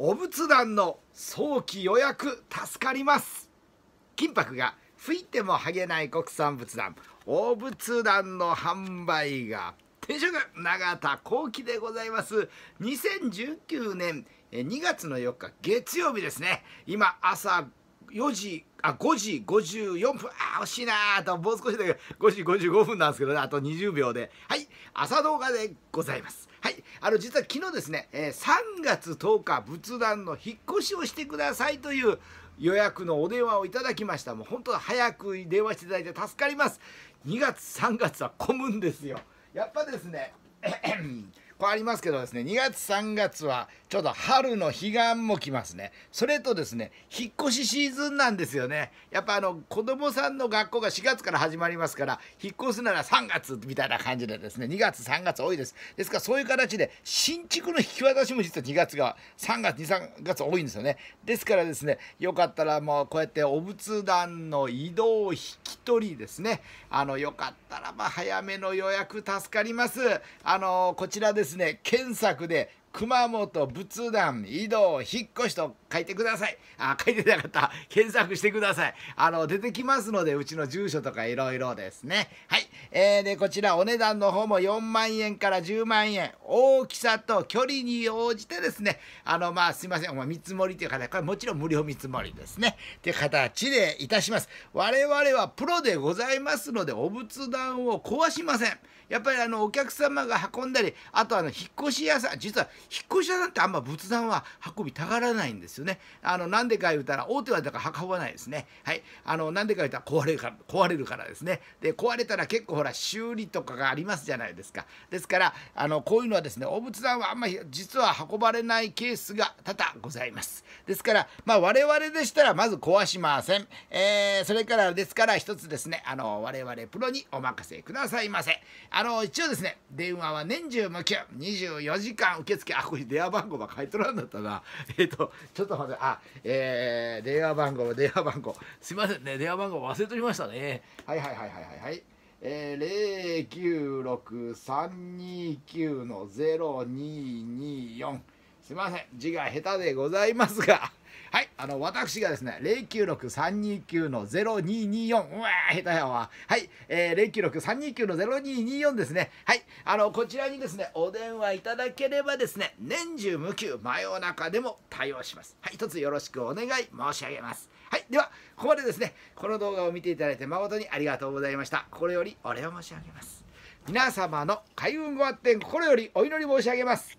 お仏壇の早期予約助かります金箔が吹いても剥げない国産仏壇大仏壇の販売が天職永田幸喜でございます2019年2月の4日月曜日ですね今朝4時あ5時54分あ惜しいなあともう少しだけ5時55分なんですけどねあと20秒ではい朝動画でございますはいあの実は昨日ですね、えー、3月10日仏壇の引っ越しをしてくださいという予約のお電話をいただきましたもう本当早く電話していただいて助かります2月3月は混むんですよやっぱですねこうありますけどですね2月3月はちょっと春の彼岸も来ますね。それとですね、引っ越しシーズンなんですよね。やっぱあの、子供さんの学校が4月から始まりますから、引っ越すなら3月みたいな感じでですね、2月、3月多いです。ですからそういう形で、新築の引き渡しも実は2月が、3月、2、3月多いんですよね。ですからですね、よかったらもうこうやってお仏壇の移動引き取りですね、あの、よかったらまあ早めの予約助かります。あの、こちらですね、検索で、熊本仏壇移動引っ越しと書いてください。あ、書いてなかった。検索してください。あの、出てきますので、うちの住所とかいろいろですね。はい。えー、で、こちらお値段の方も4万円から10万円。大きさと距離に応じてですね、あの、まあ、すいません。まあ、見積もりという方、これもちろん無料見積もりですね。って形でいたします。我々はプロでございますので、お仏壇を壊しません。やっぱりあの、お客様が運んだり、あとあの、引っ越し屋さん、実は引っ越し屋なんてあんま仏壇は運びたがらないんですよね。あの、なんでか言うたら、大手はだから運ばないですね。はい。あの、なんでか言うたら壊れるから、壊れるからですね。で、壊れたら結構ほら、修理とかがありますじゃないですか。ですから、あの、こういうのはですね、お仏壇はあんまり実は運ばれないケースが多々ございます。ですから、まあ、我々でしたらまず壊しません。えー、それからですから、一つですね、あの、我々プロにお任せくださいませ。あの、一応ですね、電話は年中無休、24時間受付け あこれ電話番号ば書いとらんだったな えっ、ー、とちょっと待ってあえー、電話番号電話番号すいませんね電話番号忘れとりましたねはいはいはいはいはいはいえー、096-329-0224すいません字が下手でございますがはい、あの、私がですね、096-329-0224、うわー、下手やわ。はい、えー、096-329-0224ですね。はい、あの、こちらにですね、お電話いただければですね、年中無休、真夜中でも対応します。はい、一つよろしくお願い申し上げます。はい、では、ここまでですね、この動画を見ていただいて誠にありがとうございました。心よりお礼を申し上げます。皆様の開運ご発展、心よりお祈り申し上げます。